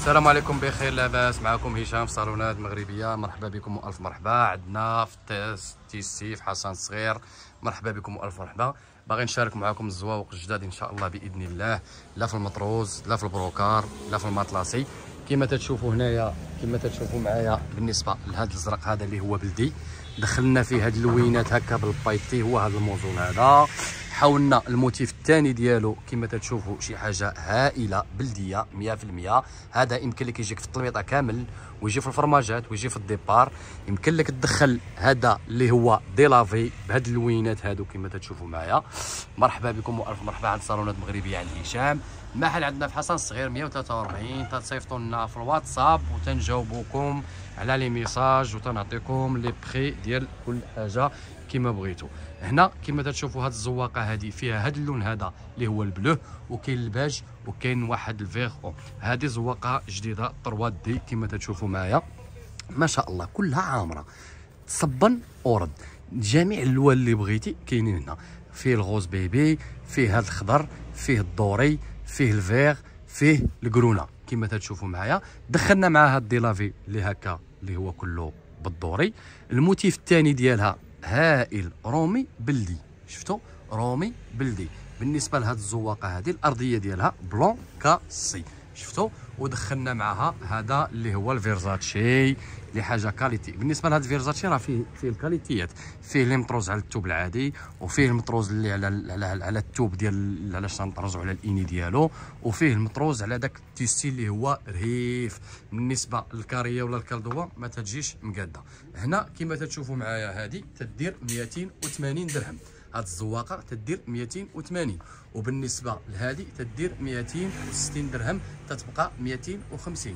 السلام عليكم بخير لاباس معكم هشام في صالونات مغربيه مرحبا بكم والف مرحبا عندنا في في حسن صغير مرحبا بكم والف مرحبا باغي نشارك معكم الزواوق الجداد ان شاء الله باذن الله لا في المطروز لا في البروكار لا في الماطلاسي كما تشوفوا هنايا كما تشوفوا معايا بالنسبه لهذا الزرق هذا اللي هو بلدي دخلنا فيه هاد اللوينات هكا بالبايتي هو هذا الموزون هذا حاولنا الموتيف الثاني ديالو كما تشوفوا شي حاجه هائله بلديه 100% هذا يمكن لك يجيك في الطليطه كامل ويجي في الفرماجات ويجي في الديبار يمكن لك تدخل هذا اللي هو ديلافي بهاد اللوينات هادو كما تشوفوا معايا مرحبا بكم والف مرحبا عند صالونات مغربيه عند هشام المحل عندنا في حسن الصغير 143 تصيفطوا لنا في الواتساب وتنجا تنجاوبوكم على لي ميساج وتنعطيكم لي بري ديال كل حاجه كما بغيتو هنا كما تشوفوا هاد الزواقه هادي فيها هاد اللون هذا اللي هو البلو وكاين الباج وكاين واحد الفيغون هذه زواقه جديده 3 دي كما تشوفوا معايا ما شاء الله كلها عامره صبن ورد جميع الالوان اللي بغيتي كاينين هنا فيه الغوز بيبي فيه هذا الخضر فيه الدوري فيه الفيغ فيه الكرونه كما تشوفوا معايا دخلنا معاها الديلافي اللي هكا اللي هو كله بالدوري الموتيف الثاني ديالها هائل رومي بلدي شفتوا رومي بلدي بالنسبه لهاد الزواقه هذه الارضيه ديالها بلون كاسي شفتوا ودخلنا معها هذا اللي هو الفيرزاتشي اللي حاجه كاليتي بالنسبه لهذا الفيرزاتشي راه فيه فيه الكاليتيات فيه اللي مطروز على التوب العادي وفيه المطروز اللي على على, على التوب ديال على شنطرزو على الاني ديالو وفيه المطروز على داك التيستي اللي هو رهيف بالنسبه للكاريه ولا الكالدوا ما تجيش مقاده هنا كما تشوفوا معايا هذه تدير 280 درهم هاد الزواقه تدير 280 وبالنسبه لهذه تدير 260 درهم تتبقى 250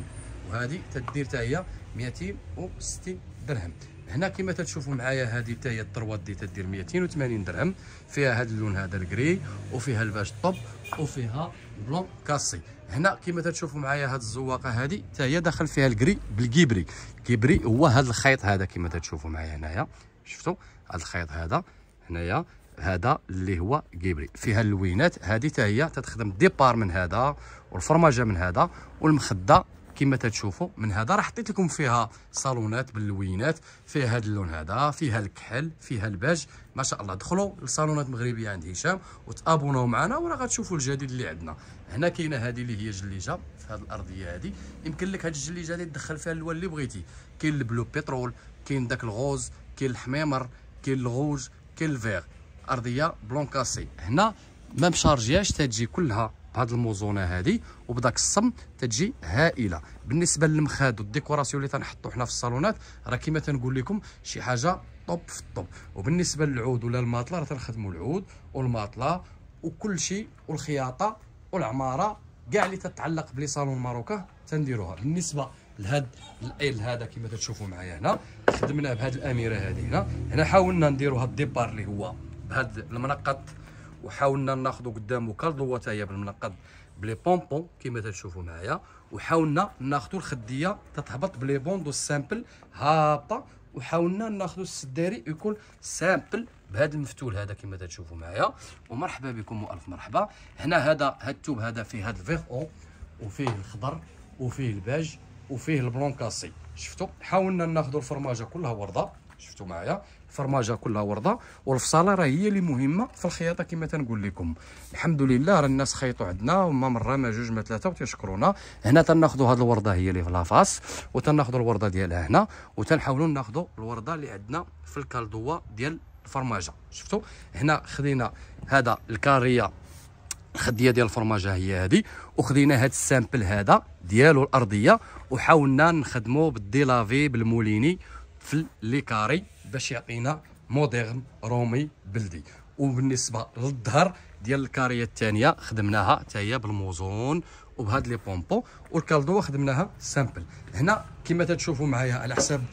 وهذه تدير حتى هي 260 درهم هنا كما تشوفوا معايا هذه حتى هي الطروات دي تدير 280 درهم فيها هذا اللون هذا الكري وفيها الباج طوب وفيها بلون كاسي هنا كما تشوفوا معايا هذه الزواقه هذه حتى هي داخل فيها الكري بالكيبري الكيبري هو هذا الخيط هذا كما تشوفوا معايا هنايا شفتوا هذا الخيط هذا هنايا هذا اللي هو كيبري فيها اللوينات هذه حتى هي تتخدم ديبار من هذا والفرماجه من هذا والمخده كما تتشوفوا من هذا راه حطيت لكم فيها صالونات باللوينات فيها هذا اللون هذا فيها الكحل فيها الباج ما شاء الله دخلوا للصالونات المغربيه عند هشام وتابوناو معنا وراه غتشوفوا الجديد اللي عندنا هنا كاينه هذه اللي هي جليجه في هذه الارضيه هذه يمكن لك هذه الجليجه هذه تدخل فيها اللون اللي بغيتي كاين البلو بترول كاين داك الغوز كاين الحميمر كاين الغوج كاين الفيغ ارضيه بلون كاسي هنا ما مشارجياش تتجي كلها بهاد الموزونه هذه وبداك الصم تتجي هائله بالنسبه للمخاد والديكوراسيون اللي تنحطو حنا في الصالونات راه كما تنقول لكم شي حاجه طوب في الطوب وبالنسبه للعود ولا الماطله راه تنخدموا العود والماطله وكل شيء والخياطه والعماره كاع اللي تتعلق بلي صالون ماروكا تنديروها بالنسبه لهاد الايل هذا كما تشوفوا معايا هنا خدمنا بهاد الاميره هذه هنا هنا حاولنا نديروا هاد الديبار اللي هو بهذا المنقط وحاولنا ناخذ قدامه كالضوة تاهي بالمنقط بلي بومبون كما تشوفوا معايا وحاولنا ناخذ الخديه تتهبط بلي بوندو سامبل هابطه وحاولنا ناخذ السداري يكون سامبل بهذا المفتول هذا كما تشوفوا معايا ومرحبا بكم والف مرحبا هنا هذا هاد التوب هذا فيه هاد الفيغ او وفيه الخضر وفيه الباج وفيه البلون كاسي شفتوا حاولنا ناخذ الفرماجه كلها ورده شفتوا معايا الفرماجه كلها ورده والفصاله راه هي اللي مهمه في الخياطه كما تنقول لكم الحمد لله راه الناس خيطوا عندنا وما مره ما جوج ما ثلاثه وتيشكرونا هنا تناخذوا هذه الورده هي اللي في لافاس وتناخذوا الورده ديالها هنا وتنحاولوا ناخذوا الورده اللي عندنا في الكالدوا ديال الفرماجه شفتوا هنا خذينا هذا الكاريه الخديه ديال الفرماجه هي هذه وخذينا هذا السامبل هذا ديالو الارضيه وحاولنا نخدمو بالديلافي بالموليني في ليكاري باش يعطينا موديرن رومي بلدي وبالنسبه للظهر ديال الكاريه الثانيه خدمناها حتى هي بالموزون وبهاد لي بومبو والكالدو خدمناها سامبل هنا كما تشوفوا معايا على حساب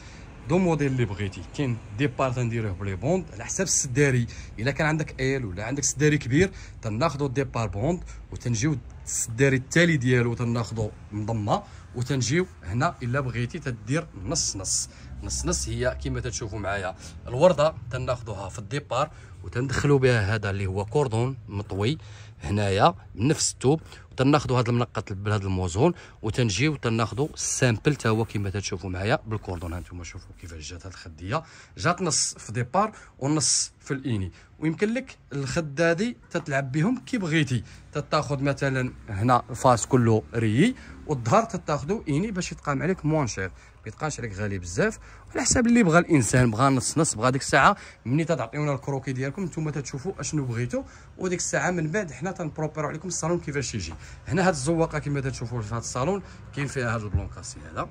دو موديل اللي بغيتي كاين ديبار تنديروه بلي بوند على حساب السداري الا كان عندك ايل ولا عندك سداري كبير تناخذوا ديبار بوند وتنجيو السداري التالي ديالو تناخذوا مضمه وتنجيو هنا الا بغيتي تدير نص نص نص نص هي كما تشوفوا معايا الورده تناخذوها في الديبار وتندخلوا بها هذا اللي هو كوردون مطوي هنايا بنفس التوب وتناخذوا هذا المنقط بهذا الموزون وتنجيو تناخذوا السامبل تا هو كما تشوفوا معايا بالكوردون هانتوما شوفوا كيفاش جات هذه الخديه جات نص في ديبار ونص في الاني ويمكن لك الخدادي تتلعب بهم كي بغيتي تتاخذ مثلا هنا الفاس كله ريي والظهر تتاخذوا اني باش يتقام عليك موان شير يتقانش عليك غالي بزاف على حساب اللي بغى الانسان بغى نص نص بغى ديك الساعه ملي تتعطيونا الكروكي ديالكم نتوما تتشوفوا اشنو بغيتو وديك الساعه من بعد حنا تنبروبيرو عليكم الصالون كيفاش يجي هنا هاد الزواقه كما تتشوفوا في هاد الصالون كاين فيها هاد البلونكاسي هذا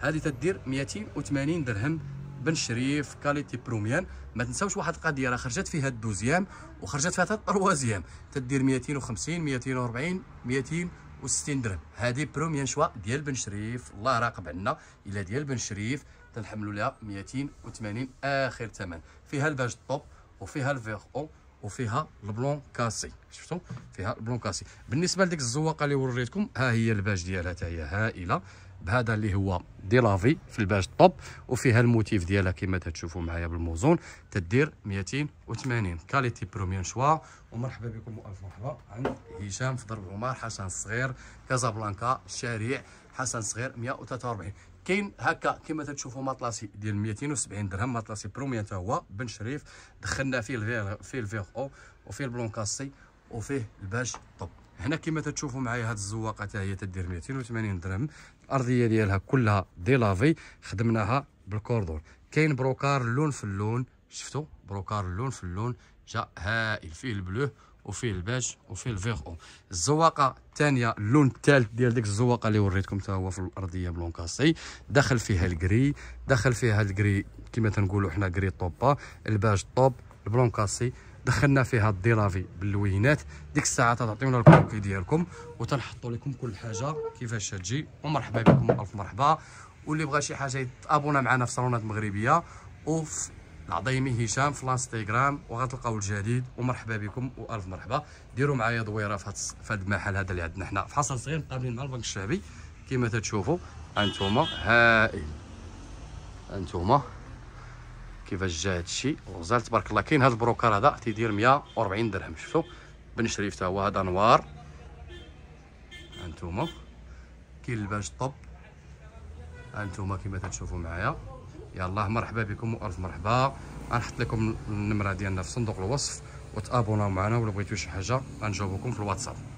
هادي تدير 280 درهم بن شريف كاليتي بروميان ما تنساوش واحد القضيه راه خرجت فيها الدوزيام وخرجت فيها التروازيام تدير 250 240 200 وستين درهم هذه بروميان شوا ديال بن شريف الله راقب عنا الا ديال بن شريف تنحملوا لها 280 اخر ثمن فيها الباج الطوب وفيها الفيغ او وفيها البلون كاسي شفتوا فيها البلون كاسي بالنسبه لديك الزواقه اللي وريتكم ها هي الباج ديالها حتى هائله بهذا اللي هو ديلافي في الباج طوب وفيها الموتيف ديالها كما تشوفوا معايا بالموزون تدير 280 كاليتي بروميان شوا ومرحبا بكم والف مرحبا عند هشام في ضرب عمر حسن الصغير كازابلانكا الشارع حسن صغير 143 كاين هكا كما تشوفوا مطلاسي ديال 270 درهم مطلاسي بروميان حتى هو بن شريف دخلنا فيه الفيغ فيه الفيغ او وفيه البلونكاسي وفيه الباج طوب هنا كما تشوفوا معايا هاد الزواقه حتى هي تدير 280 درهم الارضيه ديالها كلها ديلافي خدمناها بالكوردون كاين بروكار لون في اللون شفتوا بروكار لون في اللون جا هائل فيه البلو وفيه الباج وفيه الفيغ اون الزواقه الثانيه اللون الثالث ديال ديك الزواقه اللي وريتكم حتى هو في الارضيه بلون كاسي دخل فيها الكري دخل فيها الكري كما تنقولوا حنا كري طوبا الباج طوب البلون كاسي دخلنا فيها الديرافي باللوينات ديك الساعه تعطيونا الكوكي ديالكم وتنحطوا لكم كل حاجه كيفاش تجي ومرحبا بكم الف مرحبا واللي بغى شي حاجه يتابونا معنا في صالونات مغربيه وف العظيمي هشام في الانستغرام وغتلقاو الجديد ومرحبا بكم والف مرحبا ديروا معايا دويره في هذا المحل هذا اللي عندنا حنا في حصن صغير مقابلين مع البنك الشعبي كما تتشوفوا هانتوما هائل هانتوما كيفاش جا هذا الشيء وغزال تبارك الله كاين هذا البروكار هذا تيدير 140 درهم شفتوا بن شريف هو هذا نوار هانتوما كاين الباج طب هانتوما كما تشوفوا معايا يلاه مرحبا بكم والف مرحبا غنحط لكم النمره ديالنا في صندوق الوصف وتابوناو معنا ولا بغيتو شي حاجه غنجاوبكم في الواتساب